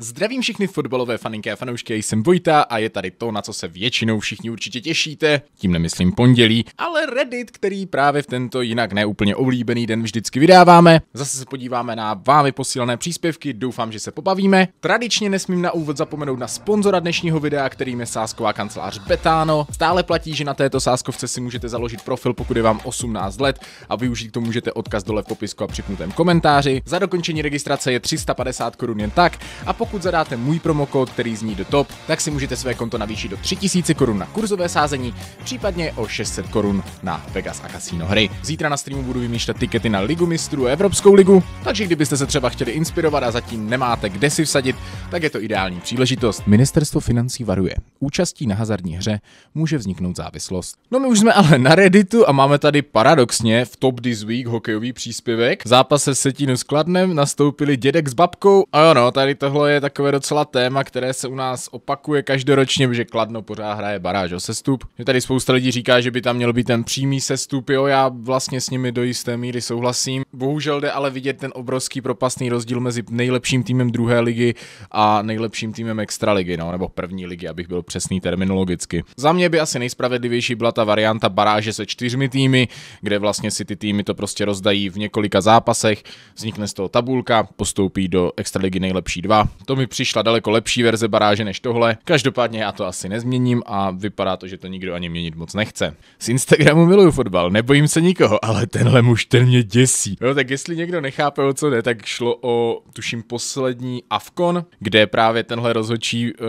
Zdravím všechny fotbalové faninky a fanoušky, jsem Vojta a je tady to, na co se většinou všichni určitě těšíte, tím nemyslím pondělí, ale Reddit, který právě v tento jinak neúplně oblíbený den vždycky vydáváme. Zase se podíváme na vámi posílané příspěvky, doufám, že se pobavíme. Tradičně nesmím na úvod zapomenout na sponzora dnešního videa, kterým je sásková kancelář Betano. Stále platí, že na této sáskovce si můžete založit profil, pokud je vám 18 let a využít to můžete odkaz dole v popisku a připnutém komentáři. Za dokončení registrace je 350 korun jen tak a pokud pokud zadáte můj promokód, který zní do top, tak si můžete své konto navýšit do 3000 korun na kurzové sázení, případně o 600 korun na Vegas a kasino hry. Zítra na streamu budu vymýšlet tikety na Ligu mistrů a Evropskou ligu, takže kdybyste se třeba chtěli inspirovat a zatím nemáte kde si vsadit, tak je to ideální příležitost. Ministerstvo financí varuje. Účastí na hazardní hře může vzniknout závislost. No my už jsme ale na Redditu a máme tady paradoxně v Top This Week hokejový příspěvek. Zápas se setinu s Kladnem nastoupili dědek s babkou a jo no, tady tohle je je takové docela téma, které se u nás opakuje každoročně, že Kladno pořád hraje baráž o sestup. Je tady spousta lidí říká, že by tam měl být ten přímý sestup, jo, já vlastně s nimi do jisté míry souhlasím. Bohužel jde ale vidět ten obrovský propastný rozdíl mezi nejlepším týmem druhé ligy a nejlepším týmem extraligy, no, nebo první ligy, abych byl přesný terminologicky. Za mě by asi nejspravedlivější byla ta varianta baráže se čtyřmi týmy, kde vlastně si ty týmy to prostě rozdají v několika zápasech, vznikne z toho tabulka, postoupí do extraligy nejlepší dva, to mi přišla daleko lepší verze baráže než tohle. Každopádně já to asi nezměním a vypadá to, že to nikdo ani měnit moc nechce. Z Instagramu miluju fotbal, nebojím se nikoho, ale tenhle muž ten mě děsí. No tak jestli někdo nechápe, o co jde, tak šlo o, tuším, poslední Avkon, kde právě tenhle rozhodčí uh,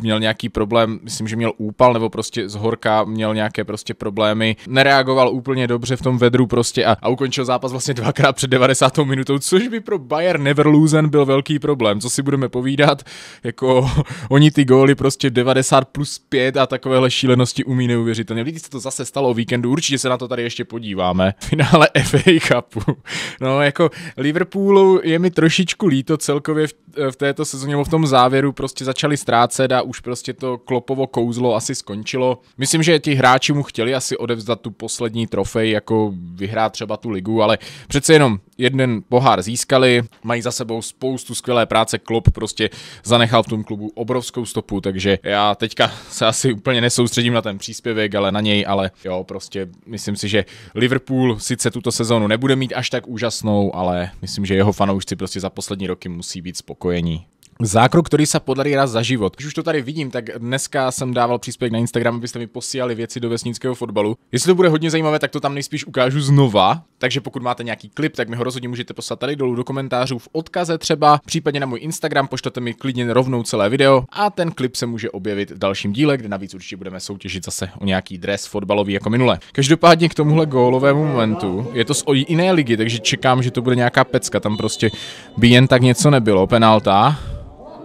měl nějaký problém, myslím, že měl úpal nebo prostě z horka měl nějaké prostě problémy, nereagoval úplně dobře v tom vedru prostě a, a ukončil zápas vlastně dvakrát před 90. minutou, což by pro Bayer Neverlusen byl velký problém, co si budeme povídat, jako oni ty góly prostě 90 plus 5 a takovéhle šílenosti umí neuvěřitelně. vidíte se to zase stalo o víkendu, určitě se na to tady ještě podíváme. Finále FA Cupu. No jako Liverpoolu je mi trošičku líto celkově v, v této sezóně, v tom závěru prostě začali ztrácet a už prostě to klopovo kouzlo asi skončilo. Myslím, že ti hráči mu chtěli asi odevzdat tu poslední trofej, jako vyhrát třeba tu ligu, ale přece jenom jeden pohár získali, mají za sebou spoustu skvělé práce, Klopp prostě zanechal v tom klubu obrovskou stopu, takže já teďka se asi úplně nesoustředím na ten příspěvek, ale na něj, ale jo, prostě myslím si, že Liverpool sice tuto sezónu nebude mít až tak úžasnou, ale myslím, že jeho fanoušci prostě za poslední roky musí být spokojení. Zákrok, který se podarí raz za život. Když už to tady vidím, tak dneska jsem dával příspěvek na Instagram, abyste mi posílali věci do vesnického fotbalu. Jestli to bude hodně zajímavé, tak to tam nejspíš ukážu znova. Takže pokud máte nějaký klip, tak mi ho rozhodně můžete poslat tady dolů do komentářů v odkaze třeba, případně na můj Instagram, pošlete mi klidně rovnou celé video a ten klip se může objevit v dalším díle, kde navíc určitě budeme soutěžit zase o nějaký dres fotbalový jako minule. Každopádně k tomuhle gólovému momentu je to z jiné ligy, takže čekám, že to bude nějaká pecka, tam prostě by jen tak něco nebylo, penalta.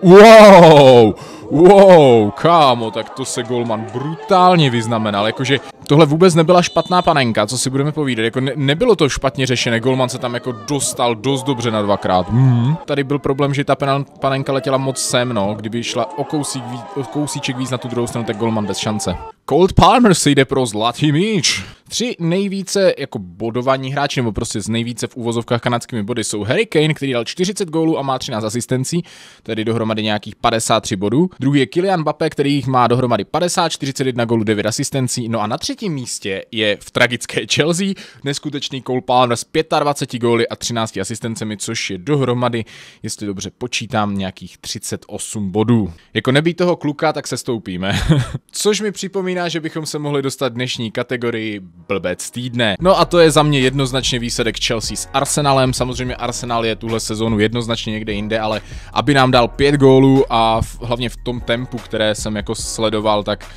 Wow! Wow, kámo, tak to se Golman brutálně vyznamenal, jakože tohle vůbec nebyla špatná panenka, co si budeme povídat, jako ne, nebylo to špatně řešené, Golman se tam jako dostal dost dobře na dvakrát. Mm. Tady byl problém, že ta penal, panenka letěla moc sem, no, kdyby šla o, kousík, o kousíček víc na tu druhou stranu, tak Golman bez šance. Cold Palmer se jde pro zlatý míč. Tři nejvíce jako bodovaní hráči, nebo prostě z nejvíce v úvozovkách kanadskými body jsou Harry Kane, který dal 40 gólů a má 13 asistencí, tedy dohromady nějakých 53 bodů. Druhý je Kylian Mbappé, který jich má dohromady 50, 41 gólů, 9 asistencí. No a na třetím místě je v tragické Chelsea neskutečný Cole Palmer s 25 góly a 13 asistencemi, což je dohromady, jestli dobře počítám, nějakých 38 bodů. Jako nebýt toho kluka, tak se stoupíme. což mi připomíná, že bychom se mohli dostat dnešní kategorii blbec týdne. No a to je za mě jednoznačně výsledek Chelsea s Arsenalem. Samozřejmě Arsenal je tuhle sezónu jednoznačně někde jinde, ale aby nám dal pět gólů a v, hlavně v tom tempu, které jsem jako sledoval, tak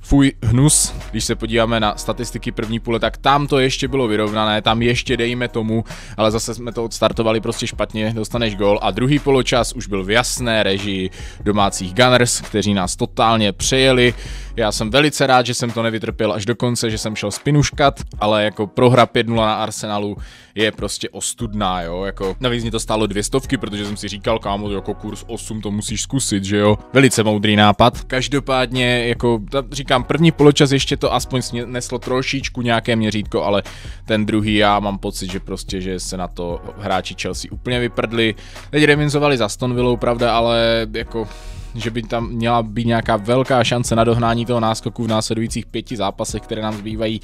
fuj hnus, když se podíváme na statistiky první půle, tak tam to ještě bylo vyrovnané, tam ještě dejme tomu, ale zase jsme to odstartovali prostě špatně, dostaneš gol a druhý poločas už byl v jasné režii domácích Gunners, kteří nás totálně přejeli, já jsem velice rád, že jsem to nevytrpěl až do konce, že jsem šel spinuškat, ale jako prohra 5-0 na Arsenalu je prostě ostudná, jo. Jako, navíc mi to stálo dvě stovky, protože jsem si říkal, kámo, jako kurz 8 to musíš zkusit, že jo. Velice moudrý nápad. Každopádně, jako říkám, první poločas ještě to aspoň neslo trošičku nějaké měřítko, ale ten druhý já mám pocit, že prostě, že se na to hráči Chelsea úplně vyprdli. Teď remizovali za Stonville, pravda, ale jako že by tam měla být nějaká velká šance na dohnání toho náskoku v následujících pěti zápasech, které nám zbývají.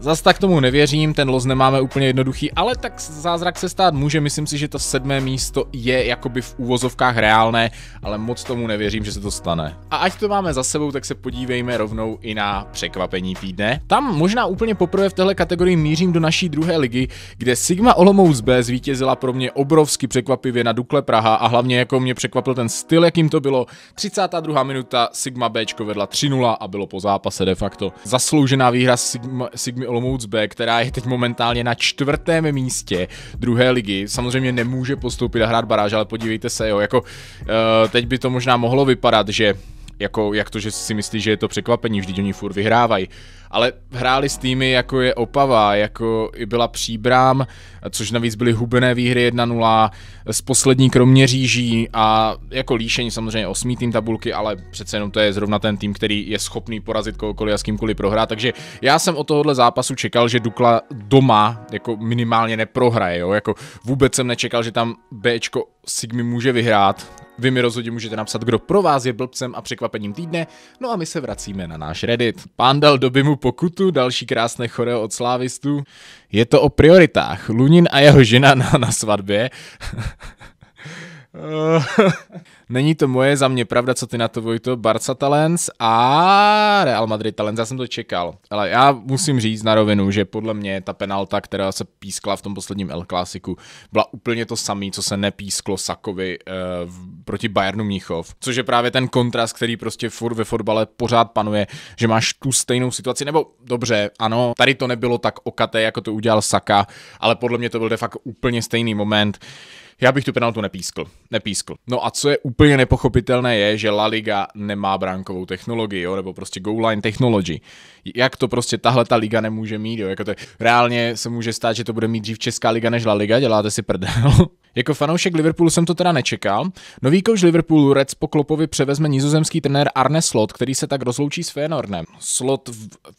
Zas tak tomu nevěřím, ten los nemáme úplně jednoduchý, ale tak zázrak se stát může, myslím si, že to sedmé místo je jakoby v úvozovkách reálné, ale moc tomu nevěřím, že se to stane. A ať to máme za sebou, tak se podívejme rovnou i na překvapení týdne. Tam možná úplně poprvé v téhle kategorii mířím do naší druhé ligy, kde Sigma Olomouc B zvítězila pro mě obrovsky překvapivě na Dukle Praha a hlavně jako mě překvapil ten styl, jakým to bylo. 32. minuta Sigma Bčko vedla 3-0 a bylo po zápase de facto. Zasloužená výhra Sigma, Sigma Olomouc B, která je teď momentálně na čtvrtém místě druhé ligy. Samozřejmě nemůže postoupit a hrát baráž, ale podívejte se, jo, jako eh, teď by to možná mohlo vypadat, že jako, jak to, že si myslí, že je to překvapení, vždyť oni furt vyhrávají. Ale hráli s týmy, jako je Opava, jako i byla Příbrám, což navíc byly hubené výhry 1-0, z poslední kromě Říží a jako Líšení samozřejmě osmý tým tabulky, ale přece jenom to je zrovna ten tým, který je schopný porazit kohokoliv a s kýmkoliv prohrát. Takže já jsem od tohohle zápasu čekal, že Dukla doma jako minimálně neprohraje, jo? jako vůbec jsem nečekal, že tam Bčko Sigmy může vyhrát, vy mi rozhodně můžete napsat, kdo pro vás je blbcem a překvapením týdne, no a my se vracíme na náš Reddit. Pán dal doby mu pokutu, další krásné choreo od slávistů. Je to o prioritách. Lunin a jeho žena na, na svatbě. Není to moje, za mě pravda, co ty na to, Vojto, Barca Talents a Real Madrid Talents, já jsem to čekal. Ale já musím říct na rovinu, že podle mě ta penalta, která se pískla v tom posledním El Clásiku, byla úplně to samý, co se nepísklo Sakovi uh, proti Bayernu Mnichov, což je právě ten kontrast, který prostě furt ve fotbale pořád panuje, že máš tu stejnou situaci, nebo dobře, ano, tady to nebylo tak okaté, jako to udělal Saka, ale podle mě to byl de facto úplně stejný moment. Já bych tu penaltu nepískl. nepískl. No a co je úplně nepochopitelné je, že La Liga nemá bránkovou technologii, jo, nebo prostě goal line technology. Jak to prostě tahle ta liga nemůže mít, jo? Jako to je, reálně se může stát, že to bude mít dřív Česká liga než La Liga, děláte si prdel. Jako fanoušek Liverpoolu jsem to teda nečekal. Nový kouč Liverpoolu Reds po Klopovi převezme nizozemský trenér Arne Slot, který se tak rozloučí s Feyenoordem. Slot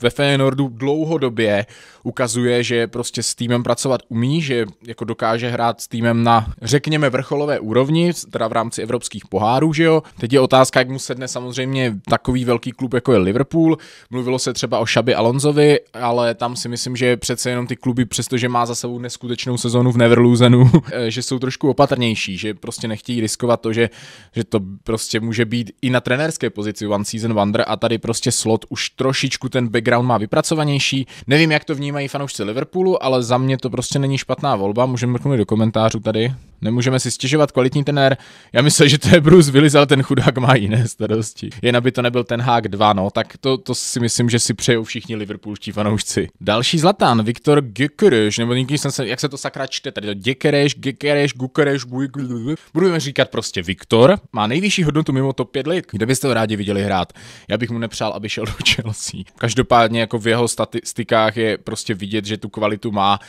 ve Feyenoordu dlouhodobě ukazuje, že prostě s týmem pracovat umí, že jako dokáže hrát s týmem na, řekněme, vrcholové úrovni, teda v rámci evropských pohárů, že jo. Teď je otázka, jak mu sedne samozřejmě takový velký klub, jako je Liverpool. Mluvilo se třeba o Šabi Alonzovi, ale tam si myslím, že přece jenom ty kluby, přestože má za sebou neskutečnou sezonu v Neverlusenu, eh, že jsou trošku opatrnější, že prostě nechtějí riskovat to, že, že to prostě může být i na trenérské pozici One Season Wonder a tady prostě slot už trošičku ten background má vypracovanější. Nevím, jak to vnímají fanoušci Liverpoolu, ale za mě to prostě není špatná volba, můžeme mrknout do komentářů tady. Nemůžeme si stěžovat kvalitní trenér. Já myslím, že to je Bruce Willis, ale ten chudák má jiné starosti. Jen aby to nebyl ten hák 2, no, tak to, to si myslím, že si přejou všichni liverpoolští fanoušci. Další Zlatan, Viktor Gyökeres, nebo nikdy jsem se, jak se to sakra čte, tady to Gyökeres, Gyökeres, Gukareš, Gukareš, budeme říkat prostě Viktor, má nejvyšší hodnotu mimo top 5 lig. Kde byste ho rádi viděli hrát? Já bych mu nepřál, aby šel do Chelsea. Každopádně jako v jeho statistikách je prostě vidět, že tu kvalitu má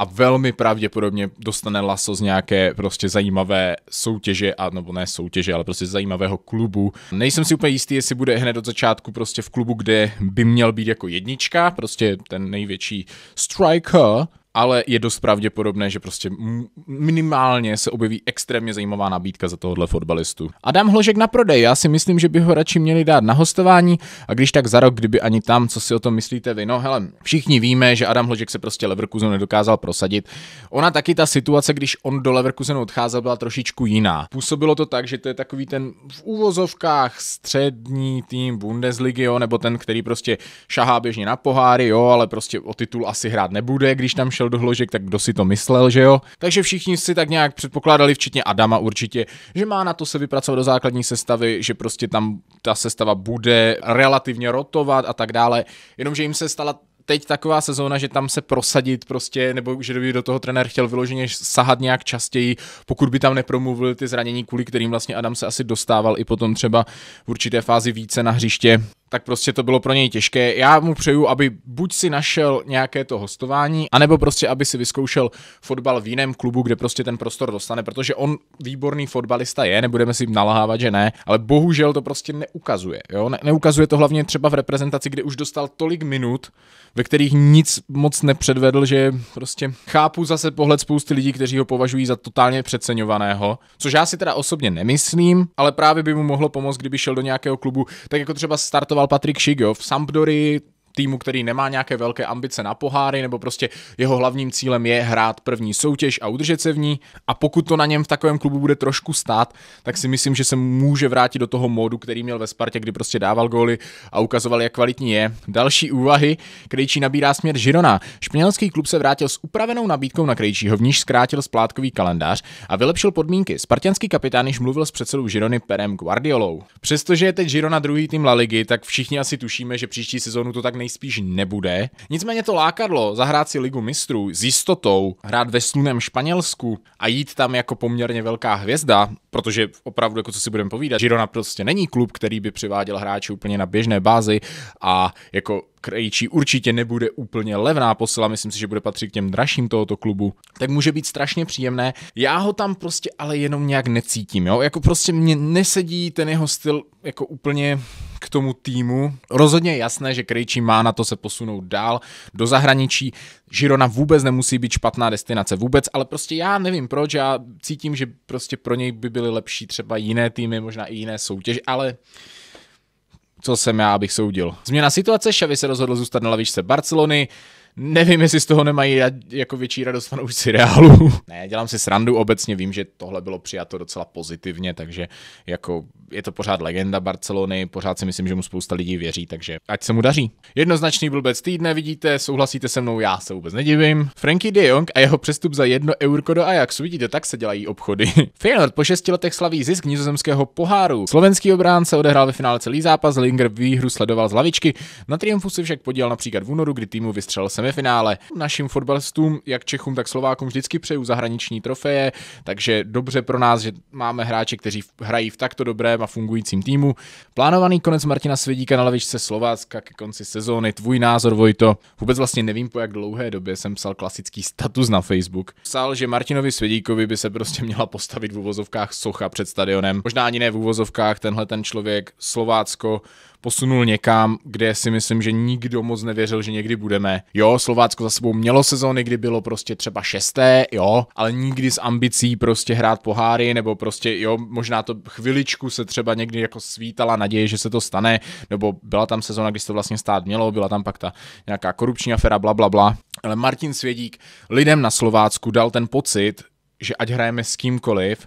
a velmi pravděpodobně dostane Laso z nějaké prostě zajímavé soutěže, a nebo ne soutěže, ale prostě zajímavého klubu. Nejsem si úplně jistý, jestli bude hned od začátku prostě v klubu, kde by měl být jako jednička, prostě ten největší striker, ale je dost pravděpodobné, že prostě minimálně se objeví extrémně zajímavá nabídka za tohohle fotbalistu. Adam Hložek na prodej, já si myslím, že by ho radši měli dát na hostování a když tak za rok, kdyby ani tam, co si o tom myslíte vy. No hele, všichni víme, že Adam Hložek se prostě Leverkusenu nedokázal prosadit. Ona taky ta situace, když on do Leverkusenu odcházel, byla trošičku jiná. Působilo to tak, že to je takový ten v úvozovkách střední tým Bundesligy, jo, nebo ten, který prostě šahá běžně na poháry, jo, ale prostě o titul asi hrát nebude, když tam šel šel do hložek, tak kdo si to myslel, že jo? Takže všichni si tak nějak předpokládali, včetně Adama určitě, že má na to se vypracovat do základní sestavy, že prostě tam ta sestava bude relativně rotovat a tak dále. Jenomže jim se stala teď taková sezóna, že tam se prosadit prostě, nebo že by do toho trenér chtěl vyloženě sahat nějak častěji, pokud by tam nepromluvil ty zranění, kvůli kterým vlastně Adam se asi dostával i potom třeba v určité fázi více na hřiště, tak prostě to bylo pro něj těžké. Já mu přeju, aby buď si našel nějaké to hostování, anebo prostě, aby si vyzkoušel fotbal v jiném klubu, kde prostě ten prostor dostane, protože on výborný fotbalista je, nebudeme si nalahávat, že ne, ale bohužel to prostě neukazuje. Jo? Ne- neukazuje to hlavně třeba v reprezentaci, kde už dostal tolik minut, ve kterých nic moc nepředvedl, že prostě chápu zase pohled spousty lidí, kteří ho považují za totálně přeceňovaného, což já si teda osobně nemyslím, ale právě by mu mohlo pomoct, kdyby šel do nějakého klubu, tak jako třeba startovat startoval Patrik Šik, jo, v Sampdory týmu, který nemá nějaké velké ambice na poháry, nebo prostě jeho hlavním cílem je hrát první soutěž a udržet se v ní. A pokud to na něm v takovém klubu bude trošku stát, tak si myslím, že se může vrátit do toho módu, který měl ve Spartě, kdy prostě dával góly a ukazoval, jak kvalitní je. Další úvahy, Krejčí nabírá směr Žirona. Španělský klub se vrátil s upravenou nabídkou na Krejčího, v níž zkrátil splátkový kalendář a vylepšil podmínky. Spartianský kapitán již mluvil s předsedou Žirony Perem Guardiolou. Přestože je teď Žirona druhý tým La Ligy, tak všichni asi tušíme, že příští sezónu to tak nej nejspíš nebude. Nicméně to lákadlo zahrát si ligu mistrů s jistotou, hrát ve slunem Španělsku a jít tam jako poměrně velká hvězda, protože opravdu, jako co si budeme povídat, Girona prostě není klub, který by přiváděl hráče úplně na běžné bázi a jako Krejčí určitě nebude úplně levná posila, myslím si, že bude patřit k těm dražším tohoto klubu, tak může být strašně příjemné. Já ho tam prostě ale jenom nějak necítím, jo? Jako prostě mě nesedí ten jeho styl jako úplně k tomu týmu. Rozhodně je jasné, že Krejčí má na to se posunout dál do zahraničí. Žirona vůbec nemusí být špatná destinace vůbec, ale prostě já nevím proč, já cítím, že prostě pro něj by byly lepší třeba jiné týmy, možná i jiné soutěže, ale co jsem já, abych soudil. Změna situace, Xavi se rozhodl zůstat na lavičce Barcelony, Nevím, jestli z toho nemají jako větší radost fanoušci Reálu. ne, dělám si srandu, obecně vím, že tohle bylo přijato docela pozitivně, takže jako je to pořád legenda Barcelony, pořád si myslím, že mu spousta lidí věří, takže ať se mu daří. Jednoznačný blbec týdne, vidíte, souhlasíte se mnou, já se vůbec nedivím. Frankie de Jong a jeho přestup za jedno eurko do Ajaxu, vidíte, tak se dělají obchody. Feyenoord po šesti letech slaví zisk nizozemského poháru. Slovenský obránce odehrál ve finále celý zápas, Linger výhru sledoval z lavičky. Na triumfu se však podíl například v únoru, kdy týmu vystřelil se semifinále. Našim fotbalistům, jak Čechům, tak Slovákům vždycky přeju zahraniční trofeje, takže dobře pro nás, že máme hráče, kteří hrají v takto dobrém a fungujícím týmu. Plánovaný konec Martina Svědíka na lavičce Slovácka ke konci sezóny. Tvůj názor, Vojto. Vůbec vlastně nevím, po jak dlouhé době jsem psal klasický status na Facebook. Psal, že Martinovi Svědíkovi by se prostě měla postavit v uvozovkách socha před stadionem. Možná ani ne v uvozovkách, tenhle ten člověk Slovácko posunul někam, kde si myslím, že nikdo moc nevěřil, že někdy budeme. Jo, Slovácko za sebou mělo sezóny, kdy bylo prostě třeba šesté, jo, ale nikdy s ambicí prostě hrát poháry, nebo prostě, jo, možná to chviličku se třeba někdy jako svítala naděje, že se to stane, nebo byla tam sezóna, kdy se to vlastně stát mělo, byla tam pak ta nějaká korupční afera, bla, bla, bla. Ale Martin Svědík lidem na Slovácku dal ten pocit, že ať hrajeme s kýmkoliv,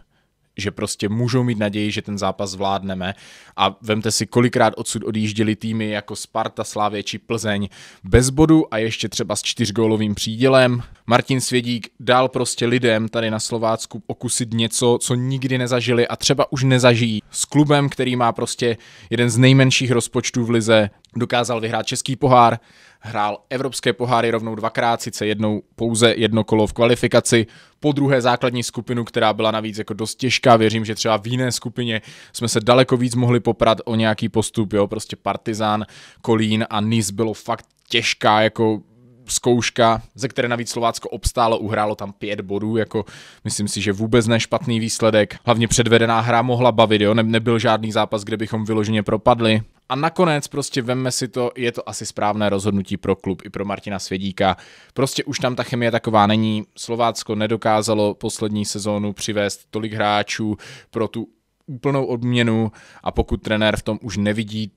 že prostě můžou mít naději, že ten zápas zvládneme. A vemte si, kolikrát odsud odjížděli týmy jako Sparta, Slávě či Plzeň bez bodu a ještě třeba s čtyřgólovým přídělem. Martin Svědík dal prostě lidem tady na Slovácku okusit něco, co nikdy nezažili a třeba už nezažijí. S klubem, který má prostě jeden z nejmenších rozpočtů v lize, dokázal vyhrát český pohár, hrál evropské poháry rovnou dvakrát, sice jednou pouze jedno kolo v kvalifikaci, po druhé základní skupinu, která byla navíc jako dost těžká, věřím, že třeba v jiné skupině jsme se daleko víc mohli poprat o nějaký postup, jo, prostě Partizán, Kolín a Nis bylo fakt těžká, jako zkouška, ze které navíc Slovácko obstálo, uhrálo tam pět bodů, jako myslím si, že vůbec nešpatný výsledek. Hlavně předvedená hra mohla bavit, jo? Ne, nebyl žádný zápas, kde bychom vyloženě propadli a nakonec prostě veme si to, je to asi správné rozhodnutí pro klub i pro Martina Svědíka. Prostě už tam ta chemie taková není. Slovácko nedokázalo poslední sezónu přivést tolik hráčů pro tu úplnou odměnu a pokud trenér v tom už nevidí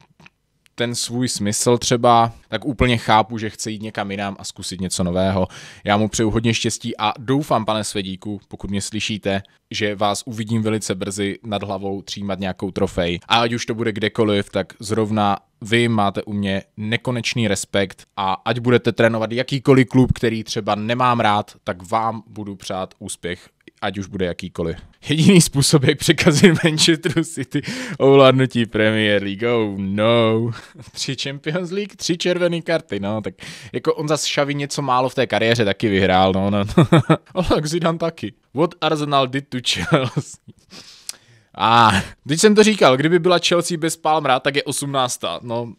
ten svůj smysl třeba, tak úplně chápu, že chce jít někam jinam a zkusit něco nového. Já mu přeju hodně štěstí a doufám, pane Svedíku, pokud mě slyšíte, že vás uvidím velice brzy nad hlavou třímat nějakou trofej. A ať už to bude kdekoliv, tak zrovna vy máte u mě nekonečný respekt a ať budete trénovat jakýkoliv klub, který třeba nemám rád, tak vám budu přát úspěch ať už bude jakýkoliv. Jediný způsob, jak překazit Manchester City ovládnutí Premier League, oh no. Tři Champions League, tři červené karty, no, tak jako on zase šaví něco málo v té kariéře taky vyhrál, no, no. no. Ale tak Zidane taky. What Arsenal did to Chelsea. A ah, teď jsem to říkal, kdyby byla Chelsea bez Palmra, tak je 18. No,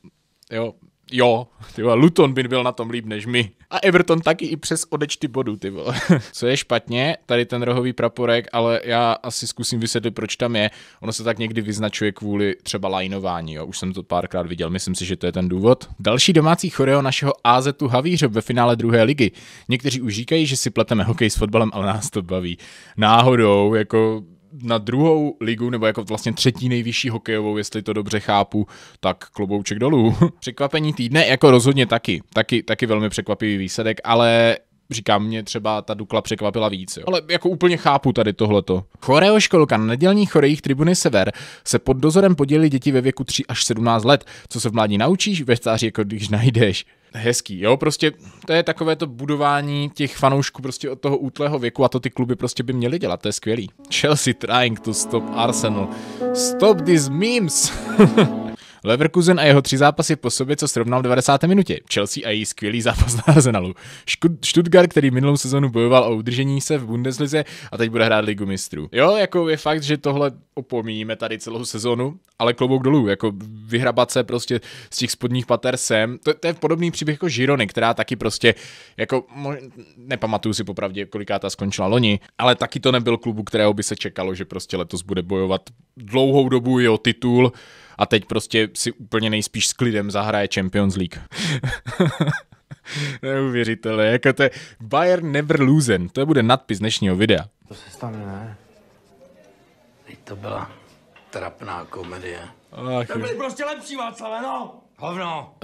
jo, Jo, ty vole, Luton by byl na tom líp než my. A Everton taky i přes odečty bodů, ty vole. Co je špatně, tady ten rohový praporek, ale já asi zkusím vysvětlit, proč tam je. Ono se tak někdy vyznačuje kvůli třeba lajnování, jo. Už jsem to párkrát viděl, myslím si, že to je ten důvod. Další domácí choreo našeho AZ tu Havířov ve finále druhé ligy. Někteří už říkají, že si pleteme hokej s fotbalem, ale nás to baví. Náhodou, jako na druhou ligu, nebo jako vlastně třetí nejvyšší hokejovou, jestli to dobře chápu, tak klobouček dolů. Překvapení týdne jako rozhodně taky. Taky, taky velmi překvapivý výsledek, ale říkám, mě třeba ta Dukla překvapila víc, jo. ale jako úplně chápu tady tohleto. Choreo školka na nedělních chorejích tribuny Sever se pod dozorem podělí děti ve věku 3 až 17 let. Co se v mládí naučíš, ve stáří jako když najdeš hezký, jo, prostě to je takové to budování těch fanoušků prostě od toho útlého věku a to ty kluby prostě by měly dělat, to je skvělý. Chelsea trying to stop Arsenal. Stop these memes! Leverkusen a jeho tři zápasy po sobě, co srovnal v 90. minutě. Chelsea a její skvělý zápas na Arsenalu. Stuttgart, který minulou sezonu bojoval o udržení se v Bundeslize a teď bude hrát ligu mistrů. Jo, jako je fakt, že tohle opomíníme tady celou sezonu, ale klobouk dolů, jako vyhrabat se prostě z těch spodních pater sem. To, to je podobný příběh jako Žirony, která taky prostě, jako nepamatuju si popravdě, koliká ta skončila loni, ale taky to nebyl klubu, kterého by se čekalo, že prostě letos bude bojovat dlouhou dobu jeho titul a teď prostě si úplně nejspíš s klidem zahraje Champions League. Neuvěřitelné, jako to je Bayern never losen, to bude nadpis dnešního videa. To se stane, ne? Teď to byla trapná komedie. Ach, to byl prostě lepší, Václave, no! Hovno!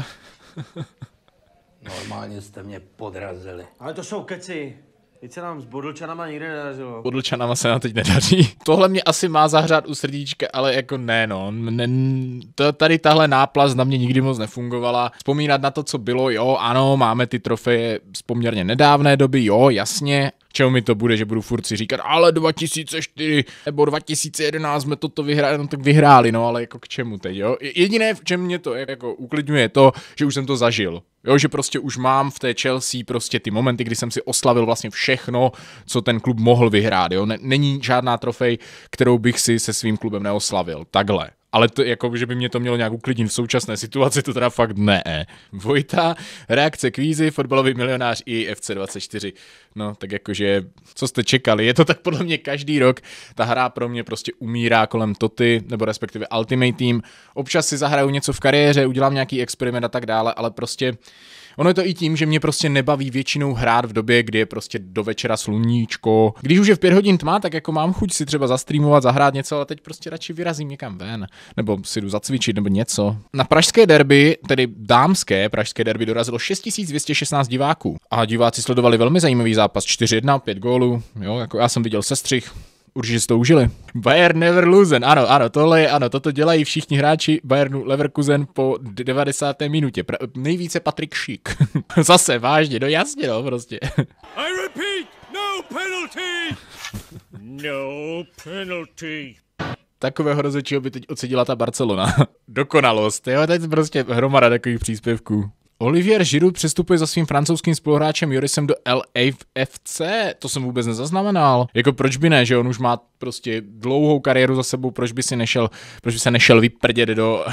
Normálně jste mě podrazili. Ale to jsou keci. Teď se nám s bodlčanama nikdy nedařilo. Bodlčanama se nám teď nedaří. Tohle mě asi má zahřát u srdíčka, ale jako ne no. Ne, to, tady tahle náplast na mě nikdy moc nefungovala. Vzpomínat na to, co bylo, jo, ano, máme ty trofeje z poměrně nedávné doby, jo, jasně, k čemu mi to bude, že budu furt si říkat, ale 2004 nebo 2011 jsme toto vyhráli, no tak vyhráli, no ale jako k čemu teď, jo? Jediné, v čem mě to jako uklidňuje, je to, že už jsem to zažil. Jo, že prostě už mám v té Chelsea prostě ty momenty, kdy jsem si oslavil vlastně všechno, co ten klub mohl vyhrát. Jo? Není žádná trofej, kterou bych si se svým klubem neoslavil. Takhle ale to, jako, že by mě to mělo nějak uklidnit v současné situaci, to teda fakt ne. Vojta, reakce kvízy, fotbalový milionář i FC24. No, tak jakože, co jste čekali? Je to tak podle mě každý rok. Ta hra pro mě prostě umírá kolem Toty, nebo respektive Ultimate Team. Občas si zahraju něco v kariéře, udělám nějaký experiment a tak dále, ale prostě Ono je to i tím, že mě prostě nebaví většinou hrát v době, kdy je prostě do večera sluníčko. Když už je v pět hodin tma, tak jako mám chuť si třeba zastreamovat, zahrát něco, ale teď prostě radši vyrazím někam ven, nebo si jdu zacvičit nebo něco. Na pražské derby, tedy dámské pražské derby, dorazilo 6216 diváků a diváci sledovali velmi zajímavý zápas 4-1, 5 gólů, jo, jako já jsem viděl sestřih, určitě si to užili. Bayern never losing, ano, ano, tohle je, ano, toto dělají všichni hráči Bayernu Leverkusen po 90. minutě. Pra, nejvíce Patrik Šík. Zase, vážně, no jasně, no, prostě. I repeat, no penalty! No penalty. Takového rozhodčího by teď ocedila ta Barcelona. Dokonalost, jo, teď prostě hromada takových příspěvků. Olivier Giroud přestupuje za svým francouzským spoluhráčem Jorisem do LAFC. To jsem vůbec nezaznamenal. Jako proč by ne, že on už má prostě dlouhou kariéru za sebou, proč by si nešel, proč by se nešel vyprdět do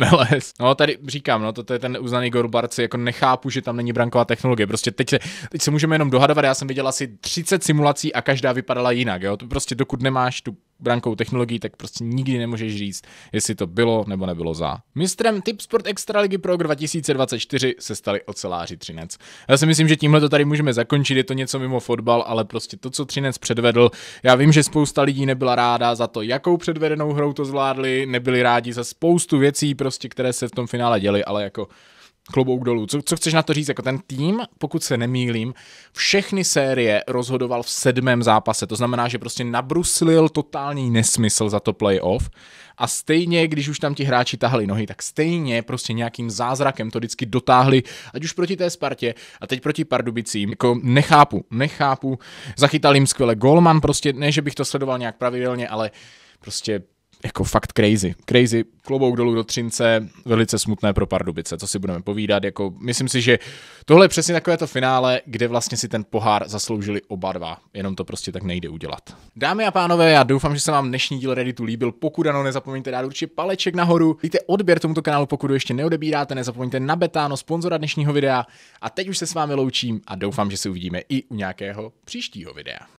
MLS. No tady říkám, no to, to je ten uznaný gol Barci, jako nechápu, že tam není branková technologie. Prostě teď se, teď se můžeme jenom dohadovat, já jsem viděl asi 30 simulací a každá vypadala jinak, jo. To prostě dokud nemáš tu brankou technologií, tak prostě nikdy nemůžeš říct, jestli to bylo nebo nebylo za. Mistrem Tip Sport Extraligy pro rok 2024 se stali oceláři Třinec. Já si myslím, že tímhle to tady můžeme zakončit, je to něco mimo fotbal, ale prostě to, co Třinec předvedl, já vím, že spousta lidí nebyla ráda za to, jakou předvedenou hrou to zvládli, nebyli rádi za spoustu věcí, prostě, které se v tom finále děly, ale jako klobouk dolů. Co, co chceš na to říct? Jako ten tým, pokud se nemýlím, všechny série rozhodoval v sedmém zápase. To znamená, že prostě nabruslil totální nesmysl za to playoff. A stejně, když už tam ti hráči tahali nohy, tak stejně prostě nějakým zázrakem to vždycky dotáhli, ať už proti té Spartě a teď proti Pardubicím. Jako nechápu, nechápu. Zachytal jim skvěle Golman, prostě ne, že bych to sledoval nějak pravidelně, ale prostě jako fakt crazy. Crazy, klobouk dolů do Třince, velice smutné pro Pardubice, co si budeme povídat. Jako, myslím si, že tohle je přesně takové to finále, kde vlastně si ten pohár zasloužili oba dva. Jenom to prostě tak nejde udělat. Dámy a pánové, já doufám, že se vám dnešní díl Redditu líbil. Pokud ano, nezapomeňte dát určitě paleček nahoru. Dejte odběr tomuto kanálu, pokud ještě neodebíráte, nezapomeňte na Betáno, sponzora dnešního videa. A teď už se s vámi loučím a doufám, že se uvidíme i u nějakého příštího videa.